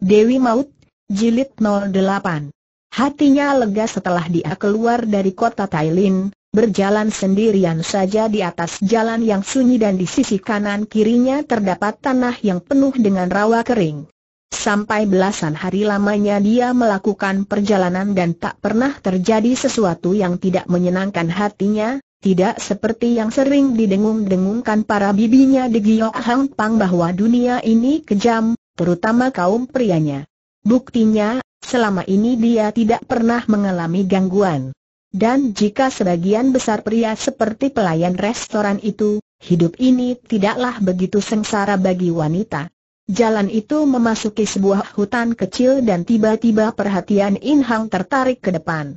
Dewi Maut, Jilid 08 Hatinya lega setelah dia keluar dari kota Tailin, berjalan sendirian saja di atas jalan yang sunyi dan di sisi kanan kirinya terdapat tanah yang penuh dengan rawa kering. Sampai belasan hari lamanya dia melakukan perjalanan dan tak pernah terjadi sesuatu yang tidak menyenangkan hatinya, tidak seperti yang sering didengung-dengungkan para bibinya di Giyok Hang Pang bahwa dunia ini kejam, terutama kaum prianya. Buktinya, selama ini dia tidak pernah mengalami gangguan. Dan jika sebagian besar pria seperti pelayan restoran itu, hidup ini tidaklah begitu sengsara bagi wanita. Jalan itu memasuki sebuah hutan kecil dan tiba-tiba perhatian In Hang tertarik ke depan.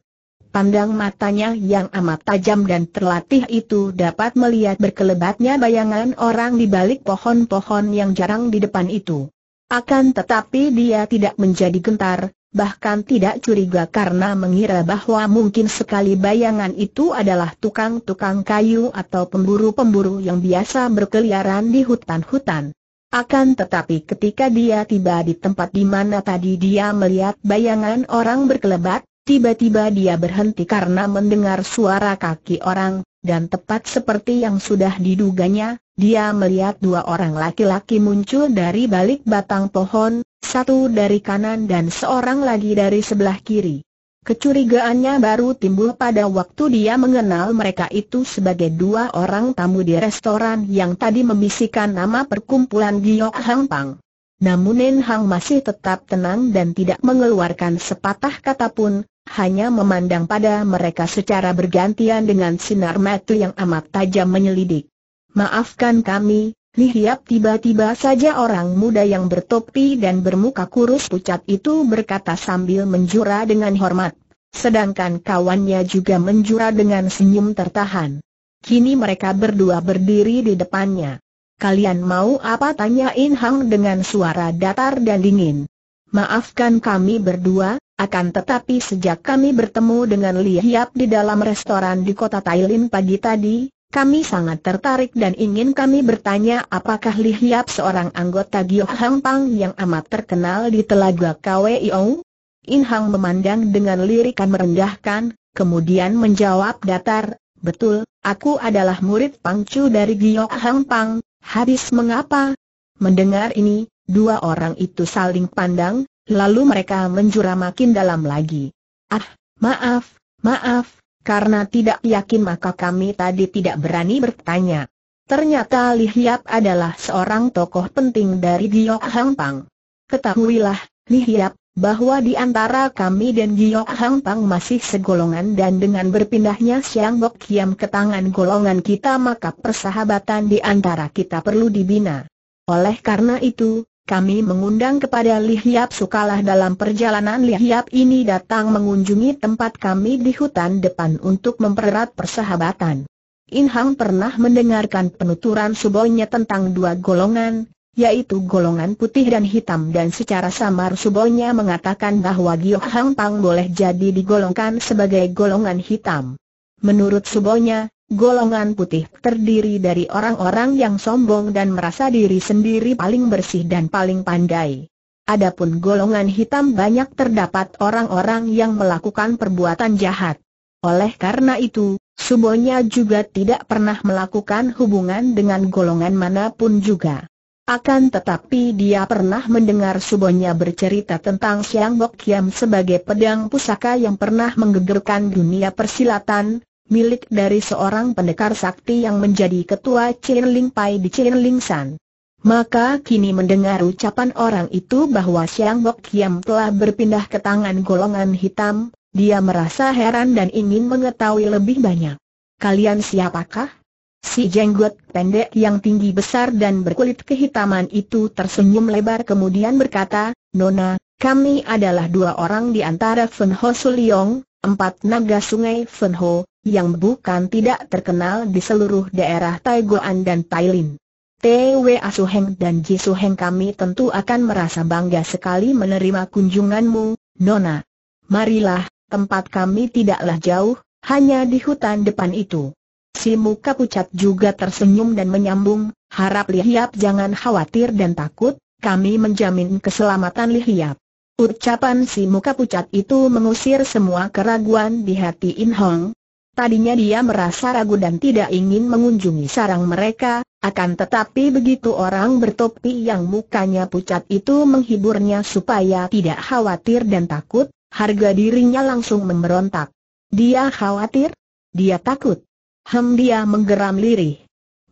Pandang matanya yang amat tajam dan terlatih itu dapat melihat berkelebatnya bayangan orang di balik pohon-pohon yang jarang di depan itu. Akan tetapi dia tidak menjadi gentar, bahkan tidak curiga karena mengira bahwa mungkin sekali bayangan itu adalah tukang-tukang kayu atau pemburu-pemburu yang biasa berkeliaran di hutan-hutan. Akan tetapi ketika dia tiba di tempat di mana tadi dia melihat bayangan orang berkelebat, tiba-tiba dia berhenti karena mendengar suara kaki orang, dan tepat seperti yang sudah diduganya, dia melihat dua orang laki-laki muncul dari balik batang pohon, satu dari kanan dan seorang lagi dari sebelah kiri. Kecurigaannya baru timbul pada waktu dia mengenal mereka itu sebagai dua orang tamu di restoran yang tadi membisikkan nama perkumpulan Giok Hang Pang. Namun Nen Hang masih tetap tenang dan tidak mengeluarkan sepatah kata pun, hanya memandang pada mereka secara bergantian dengan sinar mata yang amat tajam menyelidik. Maafkan kami, Lihiap tiba-tiba saja orang muda yang bertopi dan bermuka kurus pucat itu berkata sambil menjura dengan hormat. Sedangkan kawannya juga menjura dengan senyum tertahan. Kini mereka berdua berdiri di depannya. Kalian mau apa tanya In Hang dengan suara datar dan dingin. Maafkan kami berdua, akan tetapi sejak kami bertemu dengan Li Hiap di dalam restoran di kota Thailand pagi tadi, kami sangat tertarik dan ingin kami bertanya apakah Li Hiap seorang anggota Gio Hang Pang yang amat terkenal di Telaga Kweio? In Hang memandang dengan lirikan merendahkan, kemudian menjawab datar, betul, aku adalah murid Pang Chu dari Gio Hang Pang, habis mengapa? Mendengar ini, dua orang itu saling pandang, lalu mereka menjura makin dalam lagi. Ah, maaf, maaf, karena tidak yakin maka kami tadi tidak berani bertanya. Ternyata Li Hiap adalah seorang tokoh penting dari Giok Hang Pang. Ketahuilah, Li Hiap, bahwa di antara kami dan Giok Hang Pang masih segolongan dan dengan berpindahnya Siang Bok Kiam ke tangan golongan kita maka persahabatan di antara kita perlu dibina. Oleh karena itu, kami mengundang kepada Lihiap Sukalah dalam perjalanan Lihiap ini datang mengunjungi tempat kami di hutan depan untuk mempererat persahabatan. Inhang pernah mendengarkan penuturan Subonya tentang dua golongan, yaitu golongan putih dan hitam dan secara samar Subonya mengatakan bahwa Gio Hang Pang boleh jadi digolongkan sebagai golongan hitam. Menurut Subonya, Golongan putih terdiri dari orang-orang yang sombong dan merasa diri sendiri paling bersih dan paling pandai. Adapun golongan hitam banyak terdapat orang-orang yang melakukan perbuatan jahat. Oleh karena itu, Subonya juga tidak pernah melakukan hubungan dengan golongan manapun juga. Akan tetapi dia pernah mendengar Subonya bercerita tentang Siang Bok Kiam sebagai pedang pusaka yang pernah menggegerkan dunia persilatan, milik dari seorang pendekar sakti yang menjadi ketua Ling Pai di Ling San. Maka kini mendengar ucapan orang itu bahwa Siang Bok Kiam telah berpindah ke tangan golongan hitam, dia merasa heran dan ingin mengetahui lebih banyak. Kalian siapakah? Si jenggot pendek yang tinggi besar dan berkulit kehitaman itu tersenyum lebar kemudian berkata, Nona, kami adalah dua orang di antara Fen Ho Suliong, empat naga sungai Fen Ho, yang bukan tidak terkenal di seluruh daerah Taiguan dan Tailin. T.W. Asuheng dan Ji Suheng kami tentu akan merasa bangga sekali menerima kunjunganmu, Nona. Marilah, tempat kami tidaklah jauh, hanya di hutan depan itu. Si muka pucat juga tersenyum dan menyambung, harap Lihiap jangan khawatir dan takut, kami menjamin keselamatan Lihiap. Ucapan si muka pucat itu mengusir semua keraguan di hati In Hong, Tadinya dia merasa ragu dan tidak ingin mengunjungi sarang mereka, akan tetapi begitu orang bertopi yang mukanya pucat itu menghiburnya supaya tidak khawatir dan takut, harga dirinya langsung memberontak. Dia khawatir? Dia takut? Hem dia menggeram lirih.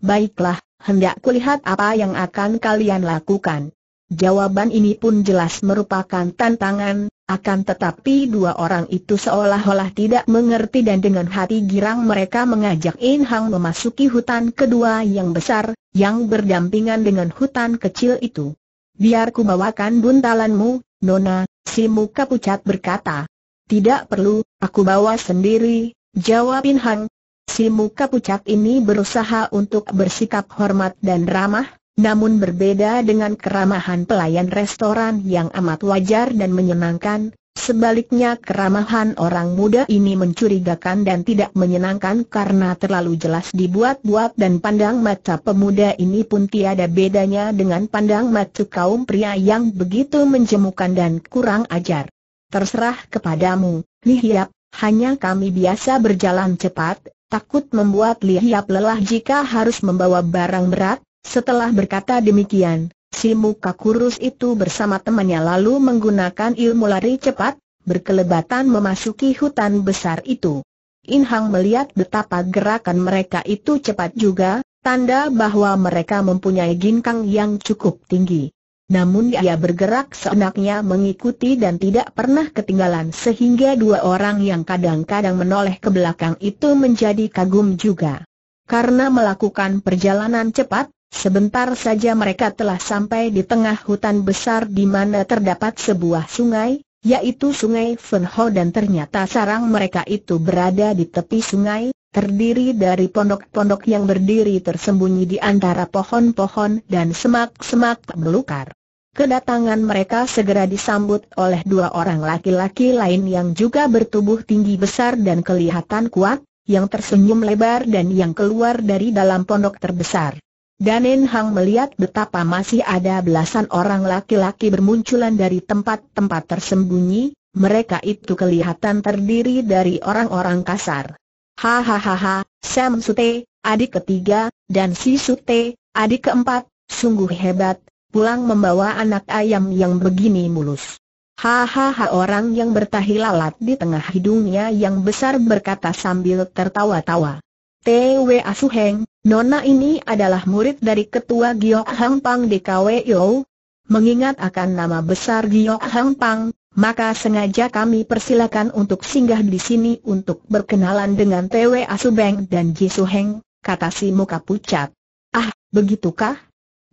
Baiklah, hendak kulihat apa yang akan kalian lakukan. Jawaban ini pun jelas merupakan tantangan, akan tetapi dua orang itu seolah-olah tidak mengerti dan dengan hati girang mereka mengajak In Hang memasuki hutan kedua yang besar, yang berdampingan dengan hutan kecil itu. Biar ku bawakan buntalanmu, Nona, si muka pucat berkata. Tidak perlu, aku bawa sendiri, jawab In Hang. Si muka pucat ini berusaha untuk bersikap hormat dan ramah, namun berbeda dengan keramahan pelayan restoran yang amat wajar dan menyenangkan, sebaliknya keramahan orang muda ini mencurigakan dan tidak menyenangkan karena terlalu jelas dibuat-buat dan pandang mata pemuda ini pun tiada bedanya dengan pandang mata kaum pria yang begitu menjemukan dan kurang ajar. Terserah kepadamu, Lihiap, hanya kami biasa berjalan cepat, takut membuat Lihiap lelah jika harus membawa barang berat, setelah berkata demikian, si muka kurus itu bersama temannya lalu menggunakan ilmu lari cepat, berkelebatan memasuki hutan besar itu. In Hang melihat betapa gerakan mereka itu cepat juga, tanda bahwa mereka mempunyai ginkang yang cukup tinggi. Namun ia bergerak seenaknya mengikuti dan tidak pernah ketinggalan sehingga dua orang yang kadang-kadang menoleh ke belakang itu menjadi kagum juga. Karena melakukan perjalanan cepat, Sebentar saja mereka telah sampai di tengah hutan besar di mana terdapat sebuah sungai, yaitu sungai Fenho dan ternyata sarang mereka itu berada di tepi sungai, terdiri dari pondok-pondok yang berdiri tersembunyi di antara pohon-pohon dan semak-semak belukar. Kedatangan mereka segera disambut oleh dua orang laki-laki lain yang juga bertubuh tinggi besar dan kelihatan kuat, yang tersenyum lebar dan yang keluar dari dalam pondok terbesar. Danin Hang melihat betapa masih ada belasan orang laki-laki bermunculan dari tempat-tempat tersembunyi, mereka itu kelihatan terdiri dari orang-orang kasar. Hahaha, Sam Sute, adik ketiga, dan si Sute, adik keempat, sungguh hebat, pulang membawa anak ayam yang begini mulus. Hahaha orang yang bertahi lalat di tengah hidungnya yang besar berkata sambil tertawa-tawa. T.W. Asuheng, Nona ini adalah murid dari Ketua Gio Hang Pang KWO. Mengingat akan nama besar Gio Hang Pang, maka sengaja kami persilakan untuk singgah di sini untuk berkenalan dengan T.W. Asuheng dan Jisu Heng, kata si muka pucat. Ah, begitukah?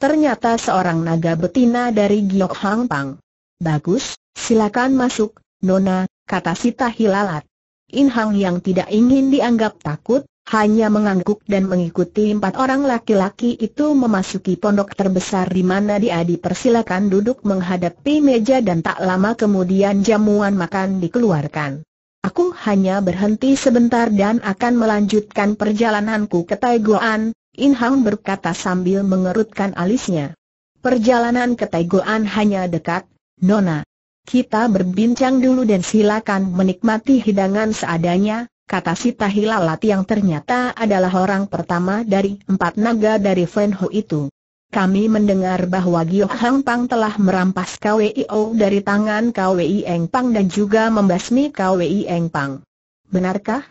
Ternyata seorang naga betina dari Gio Hang Pang. Bagus, silakan masuk, Nona, kata si Tahilalat. Inhang yang tidak ingin dianggap takut, hanya mengangguk dan mengikuti empat orang laki-laki itu memasuki pondok terbesar di mana dia dipersilakan duduk menghadapi meja dan tak lama kemudian jamuan makan dikeluarkan. Aku hanya berhenti sebentar dan akan melanjutkan perjalananku ke Taiguan, In Hang berkata sambil mengerutkan alisnya. Perjalanan ke Taiguan hanya dekat, Nona. Kita berbincang dulu dan silakan menikmati hidangan seadanya, kata si Tahilalat yang ternyata adalah orang pertama dari empat naga dari Fen Ho itu. Kami mendengar bahwa Gio Hang Pang telah merampas KWIO dari tangan KWI Eng Pang dan juga membasmi KWI Eng Pang. Benarkah?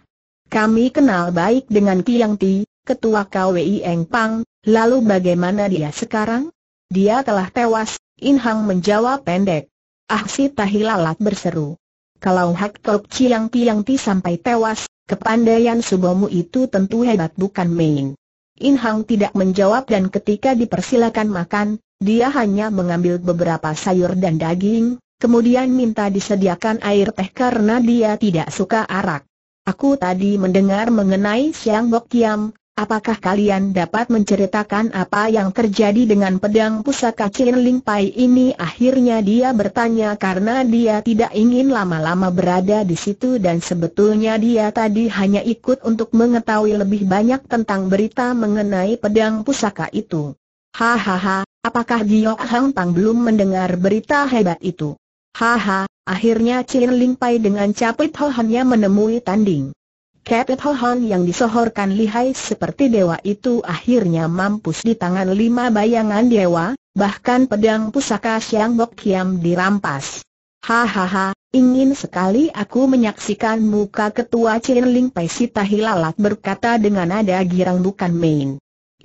Kami kenal baik dengan Kiang Ti, ketua KWI Eng Pang, lalu bagaimana dia sekarang? Dia telah tewas, In Hang menjawab pendek. Ah si Tahilalat berseru. Kalau Hak Tok Chiang Piang Ti sampai tewas, Kepandaian Subomu itu tentu hebat bukan main. In Hang tidak menjawab dan ketika dipersilakan makan, dia hanya mengambil beberapa sayur dan daging, kemudian minta disediakan air teh karena dia tidak suka arak. Aku tadi mendengar mengenai Siang Bok Kiam, Apakah kalian dapat menceritakan apa yang terjadi dengan pedang pusaka Ling Pai ini? Akhirnya dia bertanya karena dia tidak ingin lama-lama berada di situ dan sebetulnya dia tadi hanya ikut untuk mengetahui lebih banyak tentang berita mengenai pedang pusaka itu. Hahaha, apakah Giok Hang Pang belum mendengar berita hebat itu? Haha, akhirnya Ling Pai dengan capit hohannya menemui tanding. Kepit Hohan yang disohorkan lihai seperti dewa itu akhirnya mampus di tangan lima bayangan dewa, bahkan pedang pusaka Siang Bok Kiam dirampas. Hahaha, ingin sekali aku menyaksikan muka ketua Chin Ling Pai Sita Hilalat berkata dengan nada girang bukan main.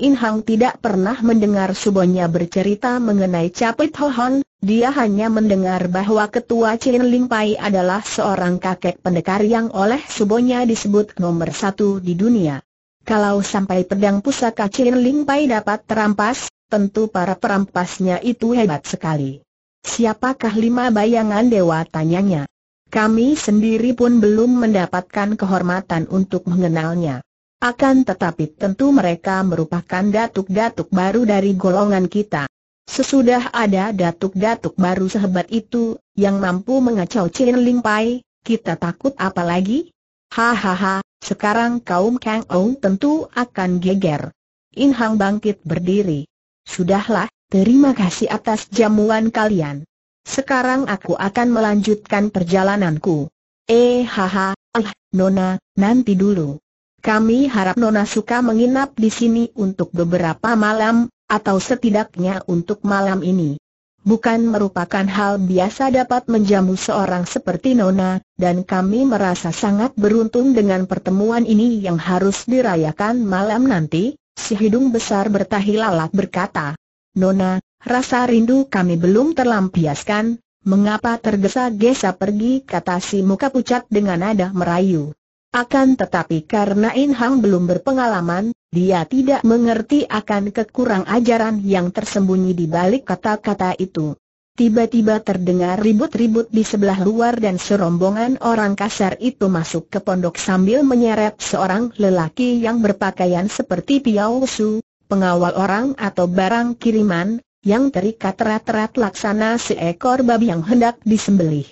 In Hang tidak pernah mendengar subonya bercerita mengenai Capit Hohan, dia hanya mendengar bahwa ketua Chin Ling Pai adalah seorang kakek pendekar yang oleh subonya disebut nomor satu di dunia. Kalau sampai pedang pusaka Chin Ling Pai dapat terampas, tentu para perampasnya itu hebat sekali. Siapakah lima bayangan dewa tanyanya? Kami sendiri pun belum mendapatkan kehormatan untuk mengenalnya. Akan tetapi tentu mereka merupakan datuk-datuk baru dari golongan kita. Sesudah ada datuk-datuk baru sehebat itu, yang mampu mengacau Chin Ling Pai, kita takut apa lagi? Hahaha, sekarang kaum Kang Ou tentu akan geger. In Hang bangkit berdiri. Sudahlah, terima kasih atas jamuan kalian. Sekarang aku akan melanjutkan perjalananku. Eh haha, alah, Nona, nanti dulu. Kami harap Nona suka menginap di sini untuk beberapa malam, atau setidaknya untuk malam ini. Bukan merupakan hal biasa dapat menjamu seorang seperti Nona, dan kami merasa sangat beruntung dengan pertemuan ini yang harus dirayakan malam nanti, si hidung besar bertahi lalat berkata. Nona, rasa rindu kami belum terlampiaskan, mengapa tergesa-gesa pergi kata si muka pucat dengan nada merayu. Akan tetapi karena In Hang belum berpengalaman, dia tidak mengerti akan kekurang ajaran yang tersembunyi di balik kata-kata itu. Tiba-tiba terdengar ribut-ribut di sebelah luar dan serombongan orang kasar itu masuk ke pondok sambil menyeret seorang lelaki yang berpakaian seperti Piao Su, pengawal orang atau barang kiriman, yang terikat rat-rat laksana seekor babi yang hendak disembelih.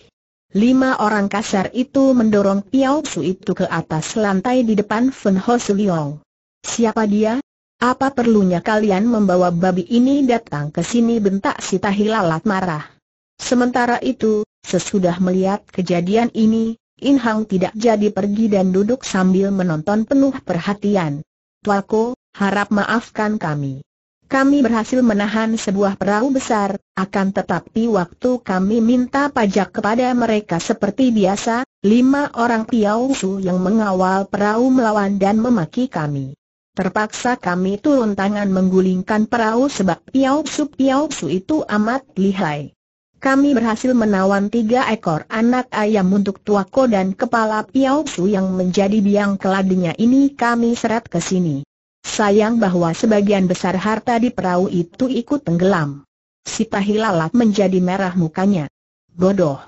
Lima orang kasar itu mendorong Piao Su itu ke atas lantai di depan Fen Ho Liong. Siapa dia? Apa perlunya kalian membawa babi ini datang ke sini bentak si Tahi Lalat marah. Sementara itu, sesudah melihat kejadian ini, In Hang tidak jadi pergi dan duduk sambil menonton penuh perhatian. Tualko, harap maafkan kami kami berhasil menahan sebuah perahu besar, akan tetapi waktu kami minta pajak kepada mereka seperti biasa, lima orang Su yang mengawal perahu melawan dan memaki kami. Terpaksa kami turun tangan menggulingkan perahu sebab Su piausu Su itu amat lihai. Kami berhasil menawan tiga ekor anak ayam untuk tuako dan kepala Su yang menjadi biang keladinya ini kami seret ke sini. Sayang bahwa sebagian besar harta di perahu itu ikut tenggelam. Si Pahilalat menjadi merah mukanya. Bodoh.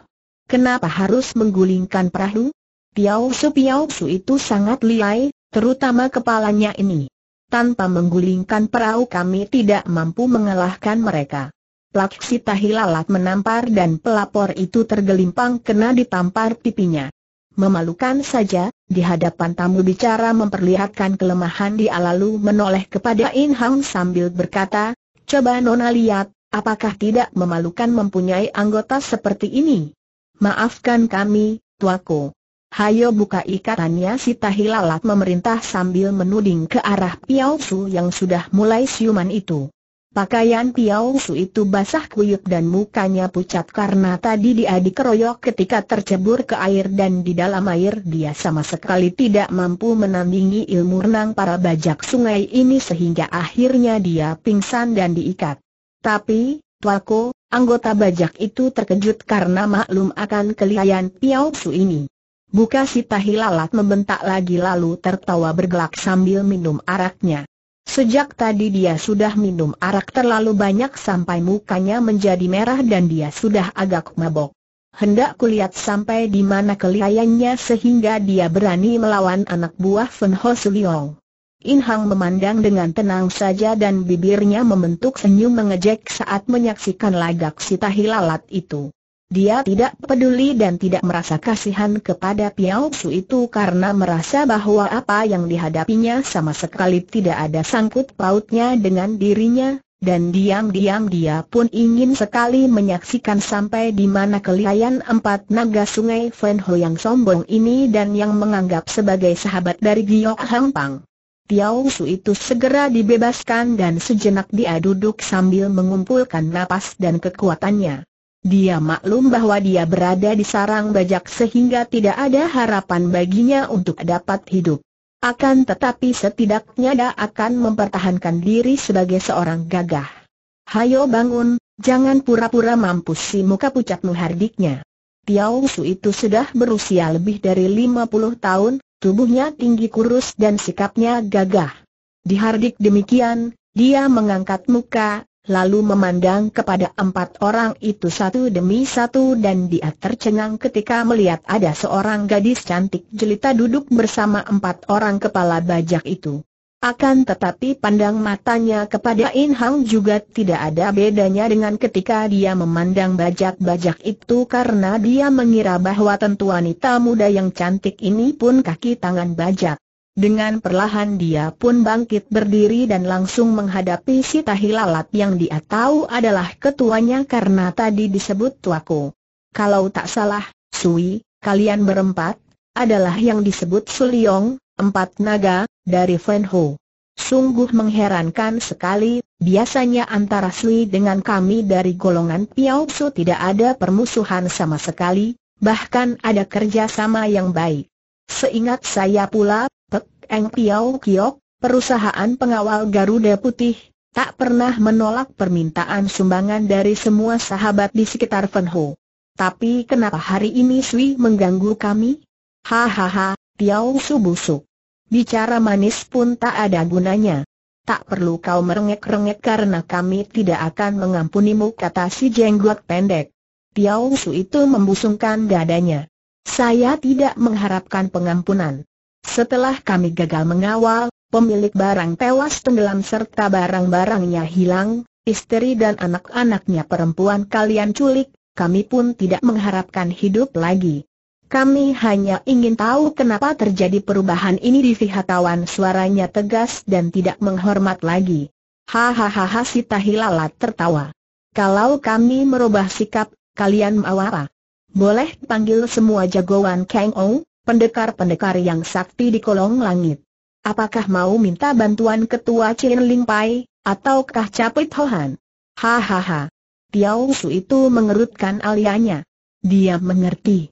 Kenapa harus menggulingkan perahu? Piau Su Piau Su itu sangat liai, terutama kepalanya ini. Tanpa menggulingkan perahu kami tidak mampu mengalahkan mereka. si tahilalat menampar dan pelapor itu tergelimpang kena ditampar pipinya. Memalukan saja, di hadapan tamu bicara memperlihatkan kelemahan dia lalu menoleh kepada In Hang sambil berkata, Coba Nona lihat, apakah tidak memalukan mempunyai anggota seperti ini? Maafkan kami, tuaku. Hayo buka ikatannya si Tahilalat memerintah sambil menuding ke arah Piao yang sudah mulai siuman itu. Pakaian Piao Su itu basah kuyup dan mukanya pucat karena tadi dia dikeroyok ketika tercebur ke air dan di dalam air dia sama sekali tidak mampu menandingi ilmu renang para bajak sungai ini sehingga akhirnya dia pingsan dan diikat. Tapi, Tuako, anggota bajak itu terkejut karena maklum akan kelihayan Piao Su ini. Buka si tahi lalat membentak lagi lalu tertawa bergelak sambil minum araknya. Sejak tadi dia sudah minum arak terlalu banyak sampai mukanya menjadi merah dan dia sudah agak mabok. Hendak kulihat sampai di mana kelihayannya sehingga dia berani melawan anak buah Fen Ho Suliong. In Hang memandang dengan tenang saja dan bibirnya membentuk senyum mengejek saat menyaksikan lagak si tahilalat itu. Dia tidak peduli dan tidak merasa kasihan kepada Piao Su itu karena merasa bahwa apa yang dihadapinya sama sekali tidak ada sangkut pautnya dengan dirinya, dan diam-diam dia pun ingin sekali menyaksikan sampai di mana kelihayan empat naga sungai Ho yang sombong ini dan yang menganggap sebagai sahabat dari Giok Hang Pang. Piao Su itu segera dibebaskan dan sejenak dia duduk sambil mengumpulkan napas dan kekuatannya. Dia maklum bahwa dia berada di sarang bajak sehingga tidak ada harapan baginya untuk dapat hidup. Akan tetapi setidaknya dia akan mempertahankan diri sebagai seorang gagah. Hayo bangun, jangan pura-pura mampus si muka pucat muhardiknya. Tiao Su itu sudah berusia lebih dari 50 tahun, tubuhnya tinggi kurus dan sikapnya gagah. Dihardik demikian, dia mengangkat muka, lalu memandang kepada empat orang itu satu demi satu dan dia tercengang ketika melihat ada seorang gadis cantik jelita duduk bersama empat orang kepala bajak itu. Akan tetapi pandang matanya kepada In Hang juga tidak ada bedanya dengan ketika dia memandang bajak-bajak itu karena dia mengira bahwa tentu wanita muda yang cantik ini pun kaki tangan bajak. Dengan perlahan dia pun bangkit berdiri dan langsung menghadapi si Tahilalat yang dia tahu adalah ketuanya karena tadi disebut tuaku. Kalau tak salah, Sui, kalian berempat, adalah yang disebut Suliong, empat naga, dari Fen Ho. Sungguh mengherankan sekali, biasanya antara Sui dengan kami dari golongan Piao Su tidak ada permusuhan sama sekali, bahkan ada kerjasama yang baik. Seingat saya pula, Eng Piao Kiok, perusahaan pengawal Garuda Putih, tak pernah menolak permintaan sumbangan dari semua sahabat di sekitar Fen Ho. Tapi kenapa hari ini Sui mengganggu kami? Hahaha, Piao Su busuk. Bicara manis pun tak ada gunanya. Tak perlu kau merengek-rengek karena kami tidak akan mengampunimu kata si jenggot pendek. Piao Su itu membusungkan dadanya. Saya tidak mengharapkan pengampunan. Setelah kami gagal mengawal, pemilik barang tewas tenggelam serta barang-barangnya hilang, istri dan anak-anaknya perempuan kalian culik, kami pun tidak mengharapkan hidup lagi. Kami hanya ingin tahu kenapa terjadi perubahan ini di Fihatawan suaranya tegas dan tidak menghormat lagi. Hahaha si Tahilala tertawa. Kalau kami merubah sikap, kalian mau apa? Boleh panggil semua jagoan Kang Ong? pendekar-pendekar yang sakti di kolong langit. Apakah mau minta bantuan ketua Chin Ling Pai, ataukah Capit Hohan? Hahaha. Tiao Su itu mengerutkan alianya. Dia mengerti.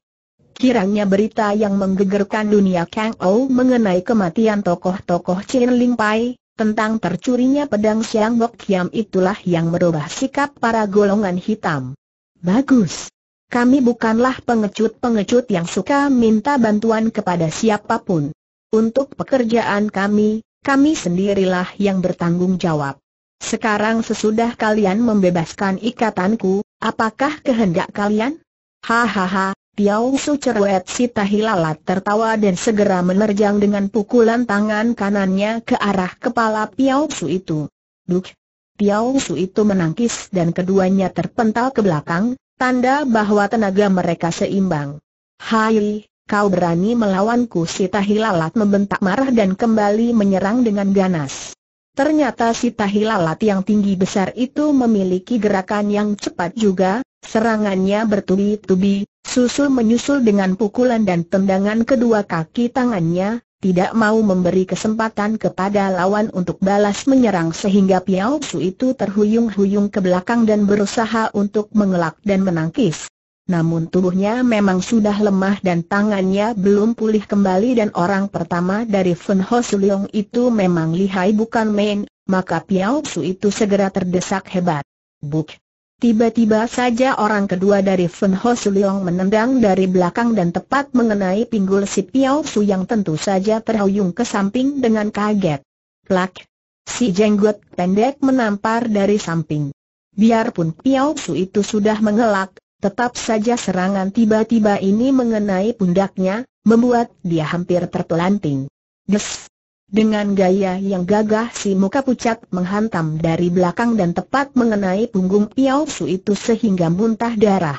Kiranya berita yang menggegerkan dunia Kang Ou mengenai kematian tokoh-tokoh Chin Ling Pai, tentang tercurinya pedang Siang Bok Kiam itulah yang merubah sikap para golongan hitam. Bagus. Kami bukanlah pengecut-pengecut yang suka minta bantuan kepada siapapun. Untuk pekerjaan kami, kami sendirilah yang bertanggung jawab. Sekarang sesudah kalian membebaskan ikatanku, apakah kehendak kalian? Hahaha, Tiao Su cerewet si Tahilalat tertawa dan segera menerjang dengan pukulan tangan kanannya ke arah kepala Piao Su itu. Duk! Piao Su itu menangkis dan keduanya terpental ke belakang, Tanda bahwa tenaga mereka seimbang. Hai, kau berani melawanku si Tahilalat membentak marah dan kembali menyerang dengan ganas. Ternyata si Tahilalat yang tinggi besar itu memiliki gerakan yang cepat juga, serangannya bertubi-tubi, susul menyusul dengan pukulan dan tendangan kedua kaki tangannya, tidak mau memberi kesempatan kepada lawan untuk balas menyerang sehingga Piao Su itu terhuyung-huyung ke belakang dan berusaha untuk mengelak dan menangkis. Namun tubuhnya memang sudah lemah dan tangannya belum pulih kembali dan orang pertama dari Fen Ho Suliong itu memang lihai bukan main, maka Piao Su itu segera terdesak hebat. Buk! Tiba-tiba saja orang kedua dari Fen Ho Suliong menendang dari belakang dan tepat mengenai pinggul si Piao Su yang tentu saja terhuyung ke samping dengan kaget. Plak! Si jenggot pendek menampar dari samping. Biarpun Piao Su itu sudah mengelak, tetap saja serangan tiba-tiba ini mengenai pundaknya, membuat dia hampir terpelanting. Des! Dengan gaya yang gagah si muka pucat menghantam dari belakang dan tepat mengenai punggung Piao Su itu sehingga muntah darah.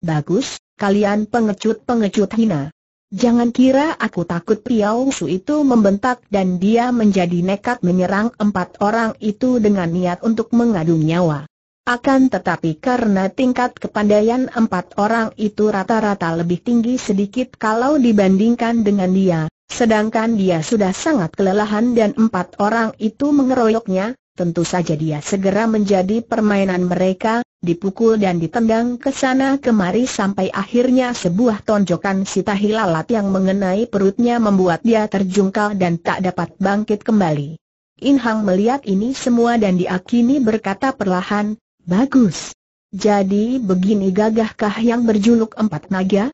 Bagus, kalian pengecut-pengecut hina. Jangan kira aku takut Piao Su itu membentak dan dia menjadi nekat menyerang empat orang itu dengan niat untuk mengadu nyawa. Akan tetapi karena tingkat kepandaian empat orang itu rata-rata lebih tinggi sedikit kalau dibandingkan dengan dia, Sedangkan dia sudah sangat kelelahan dan empat orang itu mengeroyoknya, tentu saja dia segera menjadi permainan mereka, dipukul dan ditendang ke sana kemari sampai akhirnya sebuah tonjokan si tahilalat yang mengenai perutnya membuat dia terjungkal dan tak dapat bangkit kembali. Inhang melihat ini semua dan diakini berkata perlahan, bagus. Jadi begini gagahkah yang berjuluk empat naga?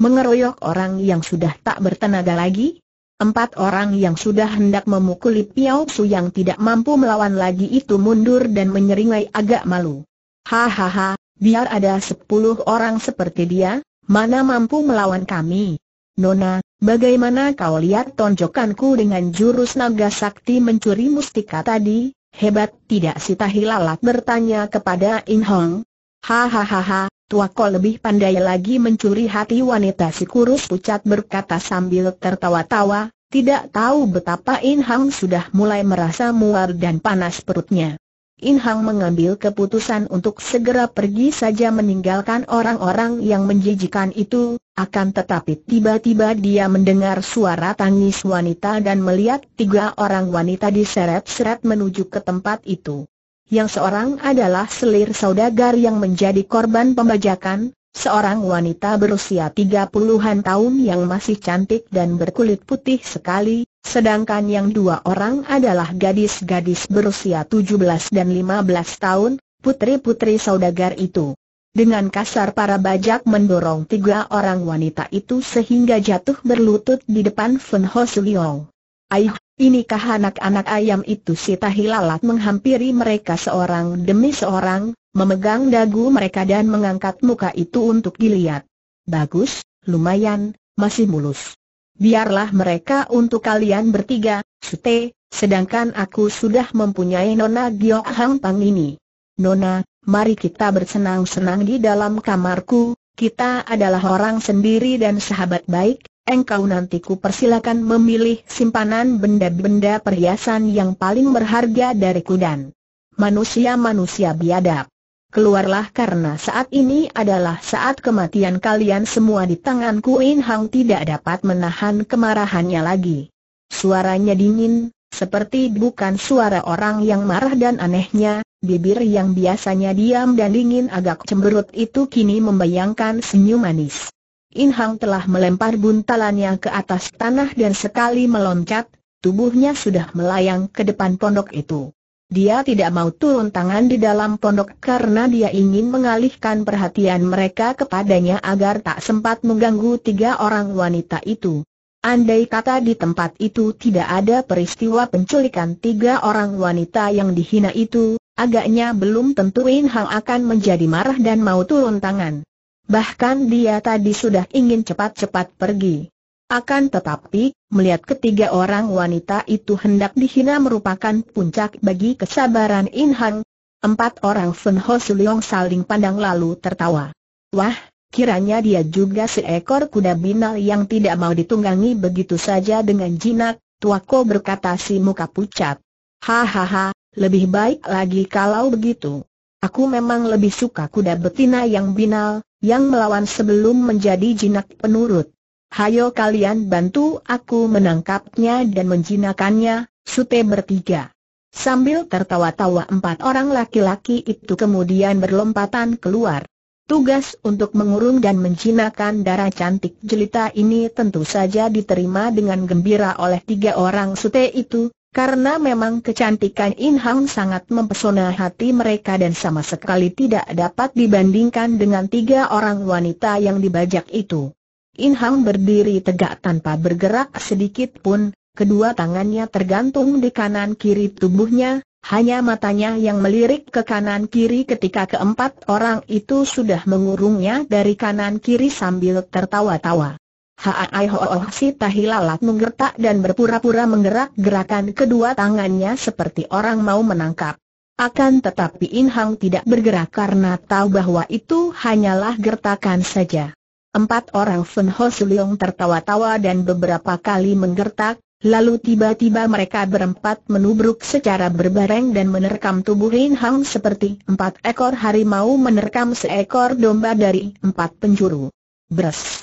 mengeroyok orang yang sudah tak bertenaga lagi? Empat orang yang sudah hendak memukuli Piao Su yang tidak mampu melawan lagi itu mundur dan menyeringai agak malu. Hahaha, biar ada sepuluh orang seperti dia, mana mampu melawan kami. Nona, bagaimana kau lihat tonjokanku dengan jurus naga sakti mencuri mustika tadi? Hebat tidak si Tahilalat bertanya kepada In Hong, Hahaha, tua kau lebih pandai lagi mencuri hati wanita si kurus pucat berkata sambil tertawa-tawa, tidak tahu betapa In Hang sudah mulai merasa mual dan panas perutnya. In Hang mengambil keputusan untuk segera pergi saja meninggalkan orang-orang yang menjijikan itu, akan tetapi tiba-tiba dia mendengar suara tangis wanita dan melihat tiga orang wanita diseret-seret menuju ke tempat itu yang seorang adalah selir saudagar yang menjadi korban pembajakan, seorang wanita berusia tiga puluhan tahun yang masih cantik dan berkulit putih sekali, sedangkan yang dua orang adalah gadis-gadis berusia 17 dan 15 tahun, putri-putri saudagar itu. Dengan kasar para bajak mendorong tiga orang wanita itu sehingga jatuh berlutut di depan Fen Ho Su Leong. Aih, inikah anak-anak ayam itu Sita Hilalat menghampiri mereka seorang demi seorang, memegang dagu mereka dan mengangkat muka itu untuk dilihat. Bagus, lumayan, masih mulus. Biarlah mereka untuk kalian bertiga, Sute, sedangkan aku sudah mempunyai Nona Giok Hang Pang ini. Nona, mari kita bersenang-senang di dalam kamarku, kita adalah orang sendiri dan sahabat baik, engkau nanti ku persilakan memilih simpanan benda-benda perhiasan yang paling berharga dari kudan. manusia-manusia biadab. Keluarlah karena saat ini adalah saat kematian kalian semua di tanganku In Hang tidak dapat menahan kemarahannya lagi. Suaranya dingin, seperti bukan suara orang yang marah dan anehnya, bibir yang biasanya diam dan dingin agak cemberut itu kini membayangkan senyum manis. In Hang telah melempar buntalannya ke atas tanah dan sekali meloncat, tubuhnya sudah melayang ke depan pondok itu. Dia tidak mau turun tangan di dalam pondok karena dia ingin mengalihkan perhatian mereka kepadanya agar tak sempat mengganggu tiga orang wanita itu. Andai kata di tempat itu tidak ada peristiwa penculikan tiga orang wanita yang dihina itu, agaknya belum tentu In Hang akan menjadi marah dan mau turun tangan bahkan dia tadi sudah ingin cepat-cepat pergi. Akan tetapi, melihat ketiga orang wanita itu hendak dihina merupakan puncak bagi kesabaran In Hang. Empat orang Fen Ho Suliong saling pandang lalu tertawa. Wah, kiranya dia juga seekor kuda binal yang tidak mau ditunggangi begitu saja dengan jinak, tuako berkata si muka pucat. Hahaha, lebih baik lagi kalau begitu. Aku memang lebih suka kuda betina yang binal, yang melawan sebelum menjadi jinak penurut. Hayo kalian bantu aku menangkapnya dan menjinakannya, sute bertiga. Sambil tertawa-tawa empat orang laki-laki itu kemudian berlompatan keluar. Tugas untuk mengurung dan menjinakkan darah cantik jelita ini tentu saja diterima dengan gembira oleh tiga orang sute itu, karena memang kecantikan In Hang sangat mempesona hati mereka dan sama sekali tidak dapat dibandingkan dengan tiga orang wanita yang dibajak itu. In Hang berdiri tegak tanpa bergerak sedikit pun, kedua tangannya tergantung di kanan kiri tubuhnya, hanya matanya yang melirik ke kanan kiri ketika keempat orang itu sudah mengurungnya dari kanan kiri sambil tertawa-tawa. Haai Oh, si Tahilalat menggertak dan berpura-pura menggerak-gerakan kedua tangannya seperti orang mau menangkap. Akan tetapi In Hang tidak bergerak karena tahu bahwa itu hanyalah gertakan saja. Empat orang Fen Ho Suliong tertawa-tawa dan beberapa kali menggertak, lalu tiba-tiba mereka berempat menubruk secara berbareng dan menerkam tubuh In Hang seperti empat ekor harimau menerkam seekor domba dari empat penjuru. Bres!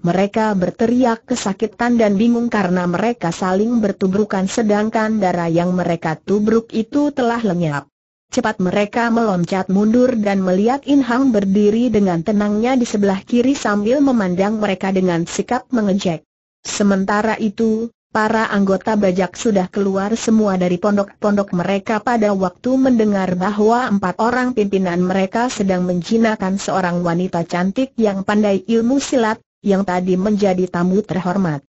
Mereka berteriak kesakitan dan bingung karena mereka saling bertubrukan sedangkan darah yang mereka tubruk itu telah lenyap. Cepat mereka meloncat mundur dan melihat In Hang berdiri dengan tenangnya di sebelah kiri sambil memandang mereka dengan sikap mengejek. Sementara itu, para anggota bajak sudah keluar semua dari pondok-pondok mereka pada waktu mendengar bahwa empat orang pimpinan mereka sedang menjinakkan seorang wanita cantik yang pandai ilmu silat, yang tadi menjadi tamu terhormat.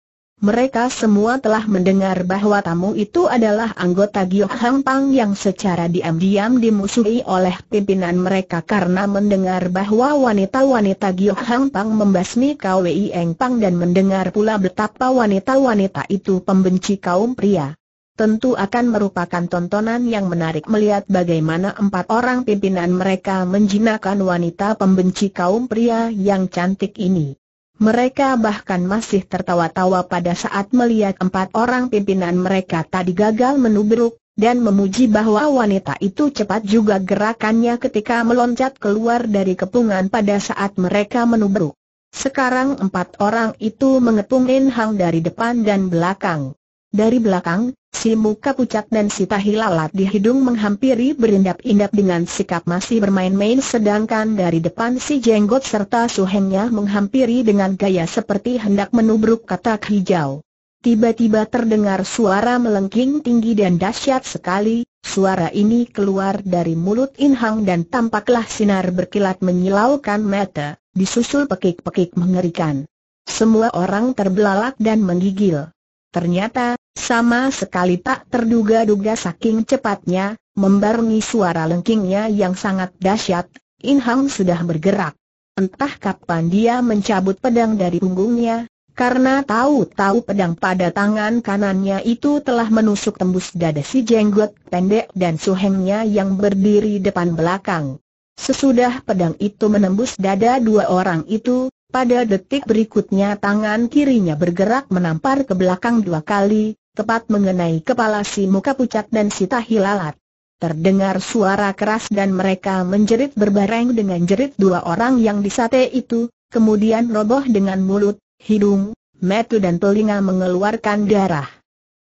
Mereka semua telah mendengar bahwa tamu itu adalah anggota Gio Hang Pang yang secara diam-diam dimusuhi oleh pimpinan mereka karena mendengar bahwa wanita-wanita Gio Hang Pang membasmi Kwi Eng Pang dan mendengar pula betapa wanita-wanita itu pembenci kaum pria. Tentu akan merupakan tontonan yang menarik melihat bagaimana empat orang pimpinan mereka menjinakkan wanita pembenci kaum pria yang cantik ini. Mereka bahkan masih tertawa-tawa pada saat melihat empat orang pimpinan mereka tadi gagal menubruk, dan memuji bahwa wanita itu cepat juga gerakannya ketika meloncat keluar dari kepungan pada saat mereka menubruk. Sekarang empat orang itu mengepung In Hang dari depan dan belakang. Dari belakang, Si muka pucat dan si tahi lalat di hidung menghampiri berindap-indap dengan sikap masih bermain-main sedangkan dari depan si jenggot serta suhengnya menghampiri dengan gaya seperti hendak menubruk katak hijau. Tiba-tiba terdengar suara melengking tinggi dan dahsyat sekali, suara ini keluar dari mulut Inhang dan tampaklah sinar berkilat menyilaukan mata, disusul pekik-pekik mengerikan. Semua orang terbelalak dan menggigil. Ternyata, sama sekali tak terduga-duga saking cepatnya, membarengi suara lengkingnya yang sangat dahsyat, In Hang sudah bergerak. Entah kapan dia mencabut pedang dari punggungnya, karena tahu-tahu pedang pada tangan kanannya itu telah menusuk tembus dada si jenggot pendek dan suhengnya yang berdiri depan belakang. Sesudah pedang itu menembus dada dua orang itu, pada detik berikutnya tangan kirinya bergerak menampar ke belakang dua kali, tepat mengenai kepala si muka pucat dan si tahilalat. Terdengar suara keras dan mereka menjerit berbareng dengan jerit dua orang yang disate itu, kemudian roboh dengan mulut, hidung, metu dan telinga mengeluarkan darah.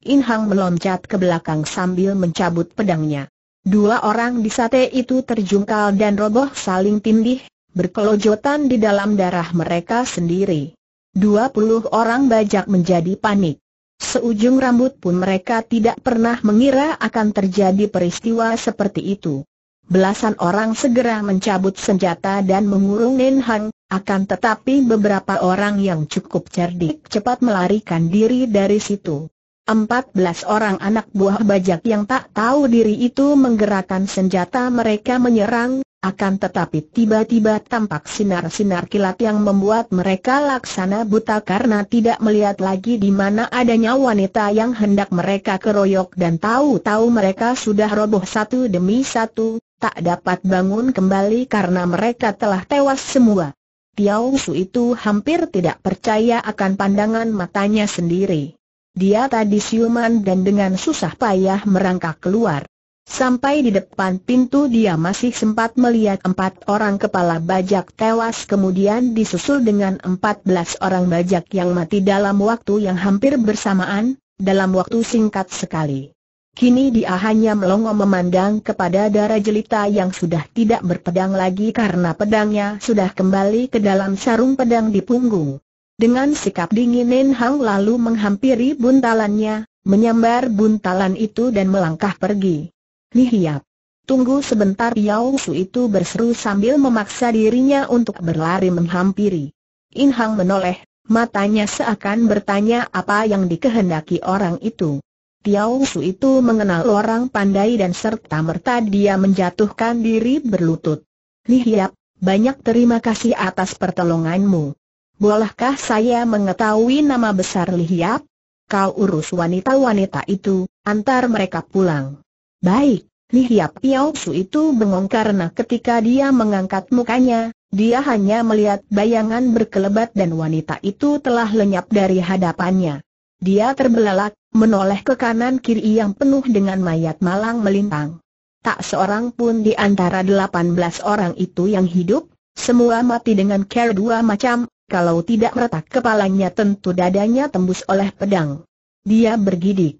Inhang meloncat ke belakang sambil mencabut pedangnya. Dua orang disate itu terjungkal dan roboh saling tindih, berkelojotan di dalam darah mereka sendiri. Dua puluh orang bajak menjadi panik. Seujung rambut pun mereka tidak pernah mengira akan terjadi peristiwa seperti itu. Belasan orang segera mencabut senjata dan mengurung Nen Hang, akan tetapi beberapa orang yang cukup cerdik cepat melarikan diri dari situ. Empat belas orang anak buah bajak yang tak tahu diri itu menggerakkan senjata mereka menyerang, akan tetapi tiba-tiba tampak sinar-sinar kilat yang membuat mereka laksana buta karena tidak melihat lagi di mana adanya wanita yang hendak mereka keroyok dan tahu-tahu mereka sudah roboh satu demi satu, tak dapat bangun kembali karena mereka telah tewas semua. Tiao Su itu hampir tidak percaya akan pandangan matanya sendiri. Dia tadi siuman dan dengan susah payah merangkak keluar. Sampai di depan pintu dia masih sempat melihat empat orang kepala bajak tewas kemudian disusul dengan empat belas orang bajak yang mati dalam waktu yang hampir bersamaan, dalam waktu singkat sekali. Kini dia hanya melongo memandang kepada darah jelita yang sudah tidak berpedang lagi karena pedangnya sudah kembali ke dalam sarung pedang di punggung. Dengan sikap dingin Nen Hang lalu menghampiri buntalannya, menyambar buntalan itu dan melangkah pergi. Lihat. Tunggu sebentar Yao Su itu berseru sambil memaksa dirinya untuk berlari menghampiri. In Hang menoleh, matanya seakan bertanya apa yang dikehendaki orang itu. Tiao Su itu mengenal orang pandai dan serta-merta dia menjatuhkan diri berlutut. Lihat, banyak terima kasih atas pertolonganmu. Bolehkah saya mengetahui nama besar Lihat? Kau urus wanita-wanita itu, antar mereka pulang. Baik, Li Hiap Piao Su itu bengong karena ketika dia mengangkat mukanya, dia hanya melihat bayangan berkelebat dan wanita itu telah lenyap dari hadapannya. Dia terbelalak, menoleh ke kanan kiri yang penuh dengan mayat malang melintang. Tak seorang pun di antara 18 orang itu yang hidup, semua mati dengan care dua macam, kalau tidak retak kepalanya tentu dadanya tembus oleh pedang. Dia bergidik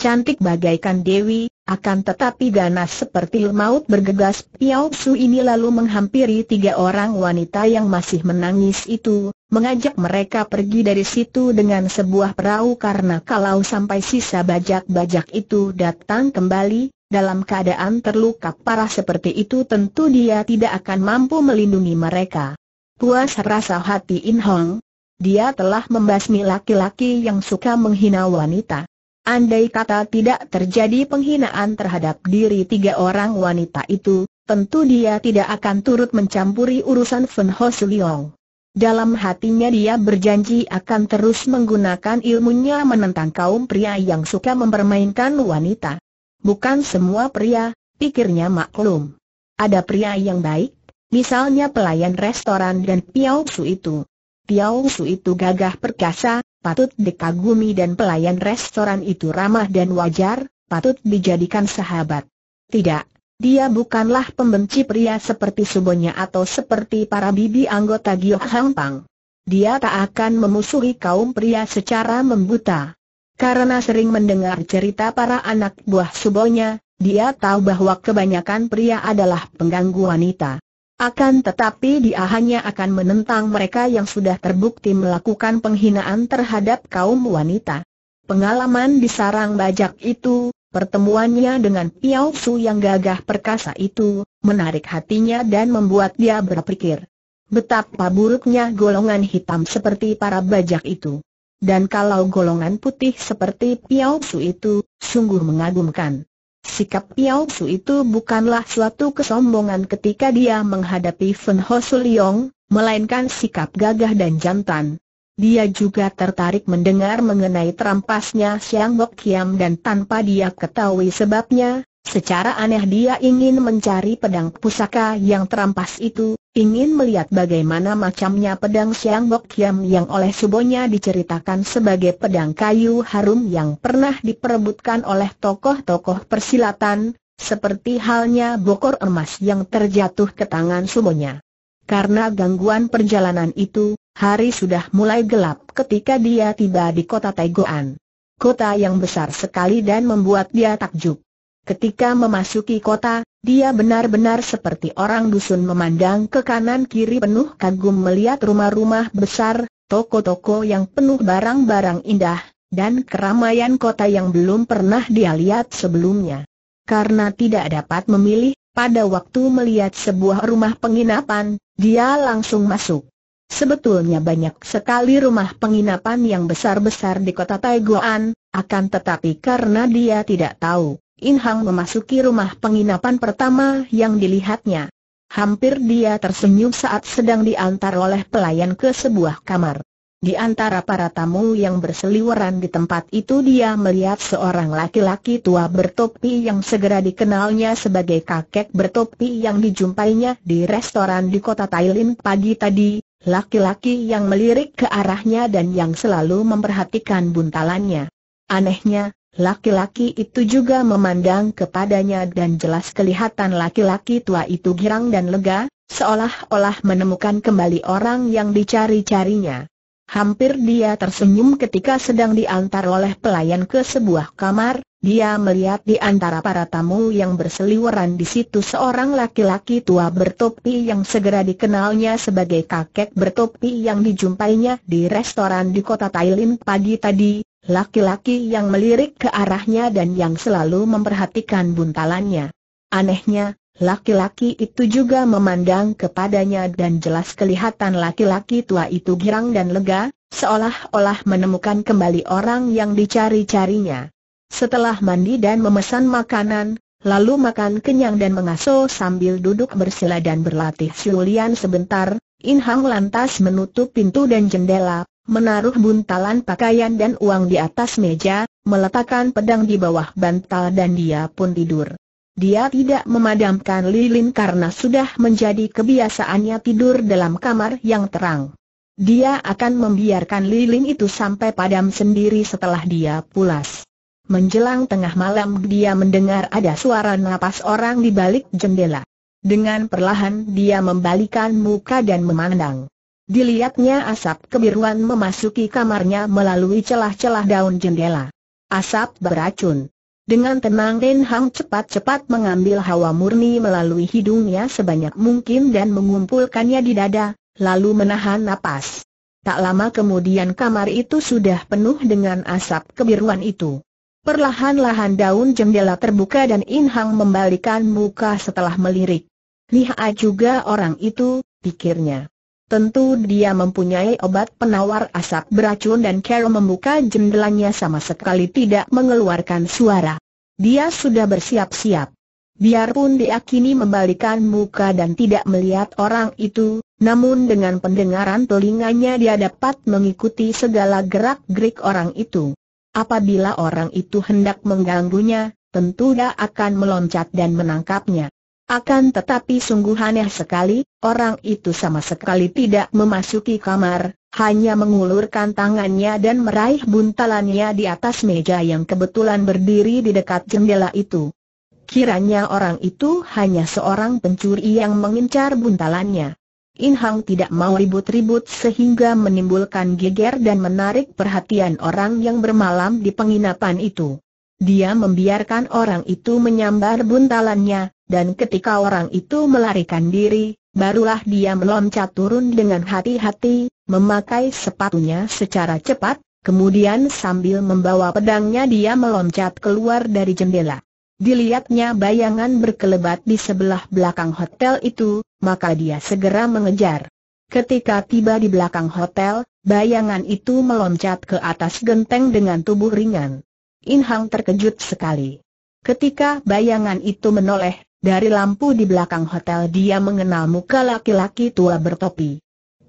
cantik bagaikan Dewi, akan tetapi ganas seperti maut bergegas Piao Su ini lalu menghampiri tiga orang wanita yang masih menangis itu, mengajak mereka pergi dari situ dengan sebuah perahu karena kalau sampai sisa bajak-bajak itu datang kembali, dalam keadaan terluka parah seperti itu tentu dia tidak akan mampu melindungi mereka. Puas rasa hati In Hong, dia telah membasmi laki-laki yang suka menghina wanita. Andai kata tidak terjadi penghinaan terhadap diri tiga orang wanita itu, tentu dia tidak akan turut mencampuri urusan Fen Ho Suliong. Dalam hatinya dia berjanji akan terus menggunakan ilmunya menentang kaum pria yang suka mempermainkan wanita. Bukan semua pria, pikirnya maklum. Ada pria yang baik, misalnya pelayan restoran dan Piao Su itu. Piao Su itu gagah perkasa, patut dikagumi dan pelayan restoran itu ramah dan wajar, patut dijadikan sahabat. Tidak, dia bukanlah pembenci pria seperti Subonya atau seperti para bibi anggota Gyoh Hang Pang. Dia tak akan memusuhi kaum pria secara membuta. Karena sering mendengar cerita para anak buah Subonya, dia tahu bahwa kebanyakan pria adalah pengganggu wanita. Akan tetapi dia hanya akan menentang mereka yang sudah terbukti melakukan penghinaan terhadap kaum wanita. Pengalaman di sarang bajak itu, pertemuannya dengan Piao Su yang gagah perkasa itu, menarik hatinya dan membuat dia berpikir. Betapa buruknya golongan hitam seperti para bajak itu. Dan kalau golongan putih seperti Piao Su itu, sungguh mengagumkan. Sikap Piao Su itu bukanlah suatu kesombongan ketika dia menghadapi Fen Ho Suliong, melainkan sikap gagah dan jantan. Dia juga tertarik mendengar mengenai terampasnya Siang Bok Kiam dan tanpa dia ketahui sebabnya, Secara aneh dia ingin mencari pedang pusaka yang terampas itu, ingin melihat bagaimana macamnya pedang Siang Bok yang oleh subonya diceritakan sebagai pedang kayu harum yang pernah diperebutkan oleh tokoh-tokoh persilatan, seperti halnya bokor emas yang terjatuh ke tangan subonya. Karena gangguan perjalanan itu, hari sudah mulai gelap ketika dia tiba di kota Taigoan. Kota yang besar sekali dan membuat dia takjub. Ketika memasuki kota, dia benar-benar seperti orang dusun memandang ke kanan-kiri penuh kagum melihat rumah-rumah besar, toko-toko yang penuh barang-barang indah, dan keramaian kota yang belum pernah dia lihat sebelumnya. Karena tidak dapat memilih, pada waktu melihat sebuah rumah penginapan, dia langsung masuk. Sebetulnya banyak sekali rumah penginapan yang besar-besar di kota Taiguan, akan tetapi karena dia tidak tahu In Hang memasuki rumah penginapan pertama yang dilihatnya. Hampir dia tersenyum saat sedang diantar oleh pelayan ke sebuah kamar. Di antara para tamu yang berseliweran di tempat itu dia melihat seorang laki-laki tua bertopi yang segera dikenalnya sebagai kakek bertopi yang dijumpainya di restoran di kota Thailand pagi tadi, laki-laki yang melirik ke arahnya dan yang selalu memperhatikan buntalannya. Anehnya, Laki-laki itu juga memandang kepadanya dan jelas kelihatan laki-laki tua itu girang dan lega, seolah-olah menemukan kembali orang yang dicari-carinya. Hampir dia tersenyum ketika sedang diantar oleh pelayan ke sebuah kamar, dia melihat di antara para tamu yang berseliweran di situ seorang laki-laki tua bertopi yang segera dikenalnya sebagai kakek bertopi yang dijumpainya di restoran di kota Thailand pagi tadi, Laki-laki yang melirik ke arahnya dan yang selalu memperhatikan buntalannya. Anehnya, laki-laki itu juga memandang kepadanya dan jelas kelihatan laki-laki tua itu girang dan lega, seolah-olah menemukan kembali orang yang dicari-carinya. Setelah mandi dan memesan makanan, lalu makan kenyang dan mengasuh sambil duduk bersila dan berlatih siulian sebentar, Inhang lantas menutup pintu dan jendela, menaruh buntalan pakaian dan uang di atas meja, meletakkan pedang di bawah bantal dan dia pun tidur. Dia tidak memadamkan lilin karena sudah menjadi kebiasaannya tidur dalam kamar yang terang. Dia akan membiarkan lilin itu sampai padam sendiri setelah dia pulas. Menjelang tengah malam dia mendengar ada suara napas orang di balik jendela. Dengan perlahan dia membalikan muka dan memandang. Dilihatnya asap kebiruan memasuki kamarnya melalui celah-celah daun jendela. Asap beracun. Dengan tenang Den Hang cepat-cepat mengambil hawa murni melalui hidungnya sebanyak mungkin dan mengumpulkannya di dada, lalu menahan napas. Tak lama kemudian kamar itu sudah penuh dengan asap kebiruan itu. Perlahan-lahan daun jendela terbuka dan In Hang membalikan muka setelah melirik. Lihat ah, juga orang itu, pikirnya. Tentu dia mempunyai obat penawar asap beracun dan Carol membuka jendelanya sama sekali tidak mengeluarkan suara. Dia sudah bersiap-siap. Biarpun dia kini membalikan muka dan tidak melihat orang itu, namun dengan pendengaran telinganya dia dapat mengikuti segala gerak-gerik orang itu. Apabila orang itu hendak mengganggunya, tentu dia akan meloncat dan menangkapnya. Akan tetapi sungguh aneh sekali, orang itu sama sekali tidak memasuki kamar, hanya mengulurkan tangannya dan meraih buntalannya di atas meja yang kebetulan berdiri di dekat jendela itu. Kiranya orang itu hanya seorang pencuri yang mengincar buntalannya. In Hang tidak mau ribut-ribut sehingga menimbulkan geger dan menarik perhatian orang yang bermalam di penginapan itu. Dia membiarkan orang itu menyambar buntalannya, dan ketika orang itu melarikan diri, barulah dia meloncat turun dengan hati-hati, memakai sepatunya secara cepat, kemudian sambil membawa pedangnya dia meloncat keluar dari jendela. Dilihatnya bayangan berkelebat di sebelah belakang hotel itu, maka dia segera mengejar. Ketika tiba di belakang hotel, bayangan itu meloncat ke atas genteng dengan tubuh ringan. Inhang terkejut sekali. Ketika bayangan itu menoleh, dari lampu di belakang hotel dia mengenal muka laki-laki tua bertopi.